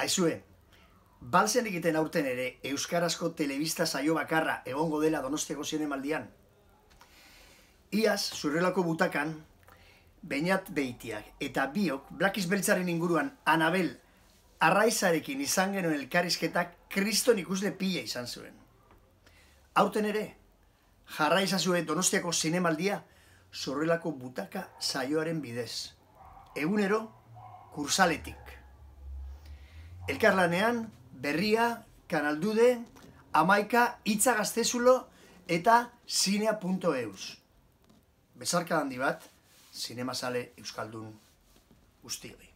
Aizue, balzen egiten aurten ere Euskarazko telebista saio bakarra egongo dela donostiago zinemaldian. Iaz, zurrelako butakan, Beinat Beitiak eta biok Blakiz Beltzaren inguruan Anabel arraizarekin izan genuen elkarizketak kriston ikusle pila izan zuen. Aurten ere, jarra zuen donostiako zinemaldia zurrelako butaka saioaren bidez. Egunero, kursaletik. Elkarlanean, Berria, Kanaldude, Amaika, Itzagaztezulo eta Cinea.eus Bezarka handi bat, zinemazale Euskaldun guztioi.